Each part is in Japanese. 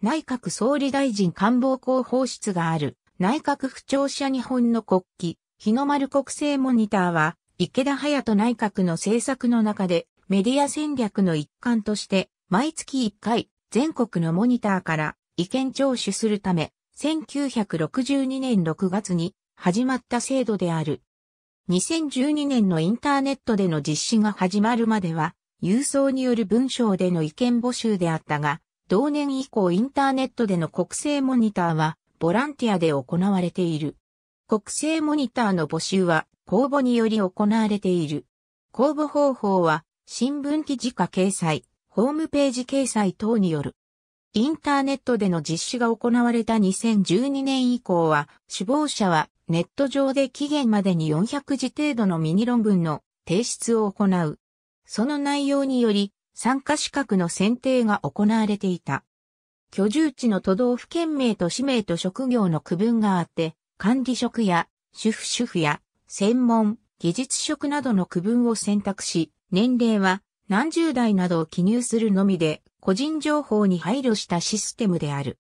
内閣総理大臣官房広報室がある内閣府庁舎日本の国旗、日の丸国政モニターは池田隼人内閣の政策の中でメディア戦略の一環として毎月1回全国のモニターから意見聴取するため1962年6月に始まった制度である。2012年のインターネットでの実施が始まるまでは、郵送による文章での意見募集であったが、同年以降インターネットでの国政モニターはボランティアで行われている。国政モニターの募集は公募により行われている。公募方法は新聞記事化掲載、ホームページ掲載等による。インターネットでの実施が行われた2012年以降は、首謀者はネット上で期限までに400字程度のミニ論文の提出を行う。その内容により、参加資格の選定が行われていた。居住地の都道府県名と氏名と職業の区分があって、管理職や主婦主婦や専門、技術職などの区分を選択し、年齢は何十代などを記入するのみで、個人情報に配慮したシステムである。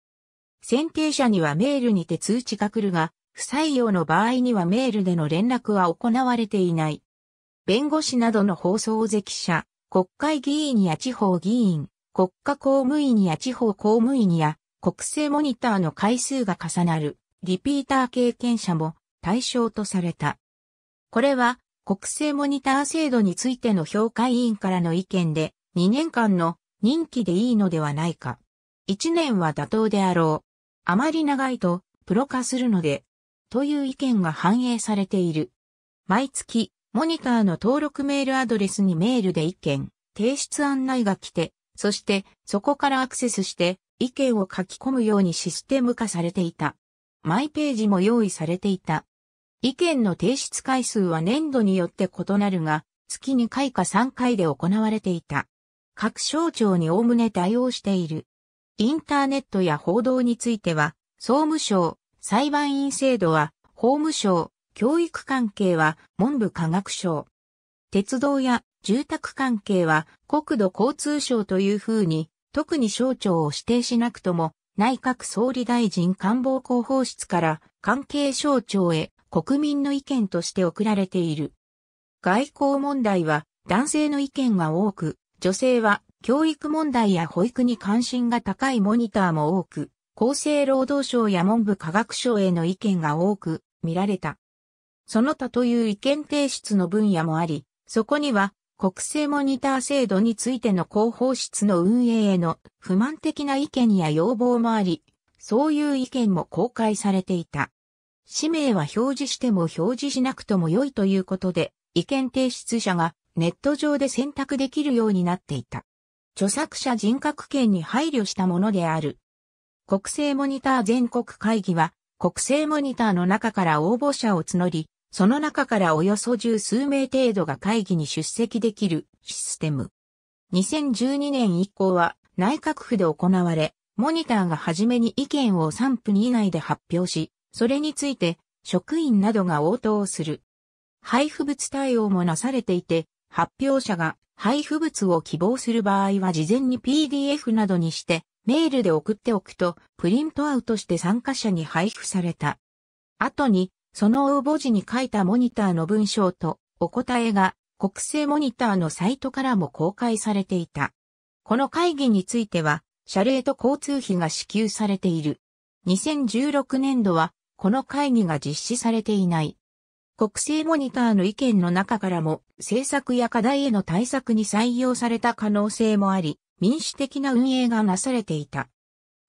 選定者にはメールにて通知が来るが、不採用の場合にはメールでの連絡は行われていない。弁護士などの放送席者、国会議員や地方議員、国家公務員や地方公務員や国政モニターの回数が重なるリピーター経験者も対象とされた。これは国政モニター制度についての評価委員からの意見で2年間の任期でいいのではないか。1年は妥当であろう。あまり長いとプロ化するので、という意見が反映されている。毎月モニターの登録メールアドレスにメールで意見、提出案内が来て、そしてそこからアクセスして意見を書き込むようにシステム化されていた。マイページも用意されていた。意見の提出回数は年度によって異なるが、月2回か3回で行われていた。各省庁におおむね対応している。インターネットや報道については、総務省、裁判員制度は、法務省、教育関係は文部科学省。鉄道や住宅関係は国土交通省というふうに、特に省庁を指定しなくとも、内閣総理大臣官房広報室から関係省庁へ国民の意見として送られている。外交問題は男性の意見が多く、女性は教育問題や保育に関心が高いモニターも多く、厚生労働省や文部科学省への意見が多く見られた。その他という意見提出の分野もあり、そこには国政モニター制度についての広報室の運営への不満的な意見や要望もあり、そういう意見も公開されていた。氏名は表示しても表示しなくとも良いということで、意見提出者がネット上で選択できるようになっていた。著作者人格権に配慮したものである。国政モニター全国会議は、国政モニターの中から応募者を募り、その中からおよそ十数名程度が会議に出席できるシステム。2012年以降は内閣府で行われ、モニターが初めに意見を3分以内で発表し、それについて職員などが応答する。配布物対応もなされていて、発表者が配布物を希望する場合は事前に PDF などにして、メールで送っておくと、プリントアウトして参加者に配布された。後にその応募時に書いたモニターの文章とお答えが国政モニターのサイトからも公開されていた。この会議については、謝礼と交通費が支給されている。2016年度は、この会議が実施されていない。国政モニターの意見の中からも、政策や課題への対策に採用された可能性もあり、民主的な運営がなされていた。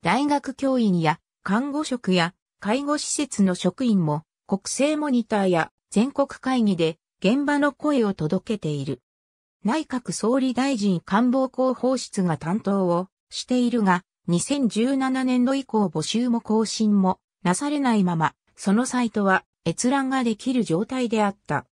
大学教員や看護職や介護施設の職員も国政モニターや全国会議で現場の声を届けている。内閣総理大臣官房広報室が担当をしているが、2017年度以降募集も更新もなされないまま、そのサイトは閲覧ができる状態であった。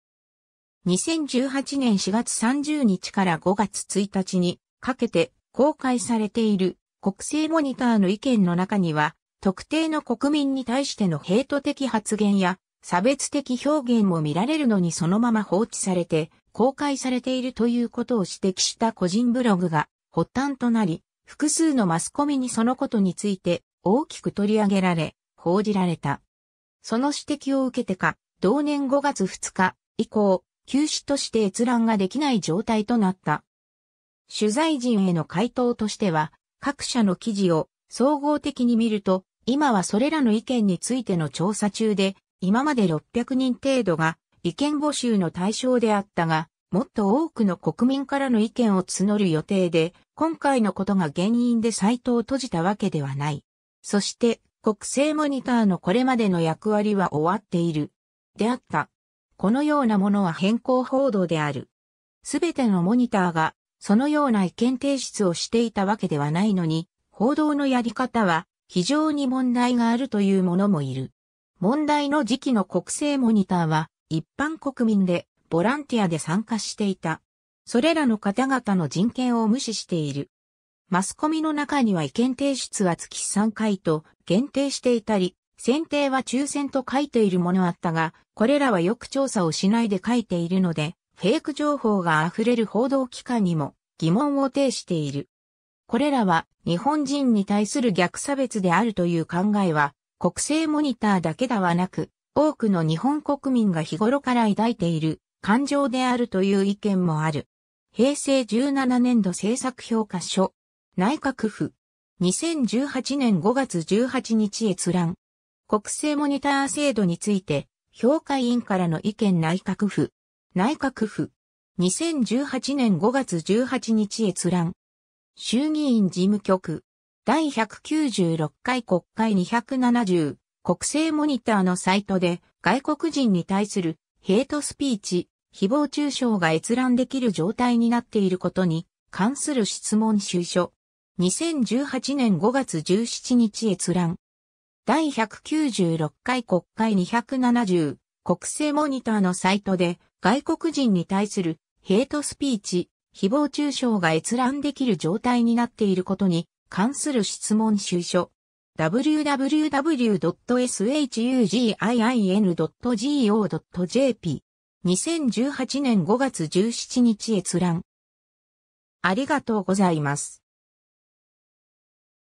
2018年4月30日から5月1日にかけて公開されている国政モニターの意見の中には、特定の国民に対してのヘイト的発言や差別的表現も見られるのにそのまま放置されて、公開されているということを指摘した個人ブログが発端となり、複数のマスコミにそのことについて大きく取り上げられ、報じられた。その指摘を受けてか、同年5月2日以降、休止として閲覧ができない状態となった。取材陣への回答としては、各社の記事を総合的に見ると、今はそれらの意見についての調査中で、今まで600人程度が意見募集の対象であったが、もっと多くの国民からの意見を募る予定で、今回のことが原因でサイトを閉じたわけではない。そして、国政モニターのこれまでの役割は終わっている。であった。このようなものは変更報道である。すべてのモニターが、そのような意見提出をしていたわけではないのに、報道のやり方は非常に問題があるというものもいる。問題の時期の国政モニターは一般国民でボランティアで参加していた。それらの方々の人権を無視している。マスコミの中には意見提出は月3回と限定していたり、選定は抽選と書いているものあったが、これらはよく調査をしないで書いているので、フェイク情報が溢れる報道機関にも疑問を呈している。これらは日本人に対する逆差別であるという考えは国政モニターだけではなく、多くの日本国民が日頃から抱いている感情であるという意見もある。平成17年度政策評価書、内閣府、2018年5月18日閲覧。国政モニター制度について、評価委員からの意見内閣府。内閣府。2018年5月18日閲覧。衆議院事務局。第196回国会270国政モニターのサイトで外国人に対するヘイトスピーチ、誹謗中傷が閲覧できる状態になっていることに関する質問収書。2018年5月17日閲覧。第196回国会270国政モニターのサイトで外国人に対するヘイトスピーチ、誹謗中傷が閲覧できる状態になっていることに関する質問集書。www.shugiin.go.jp 2018年5月17日閲覧。ありがとうございます。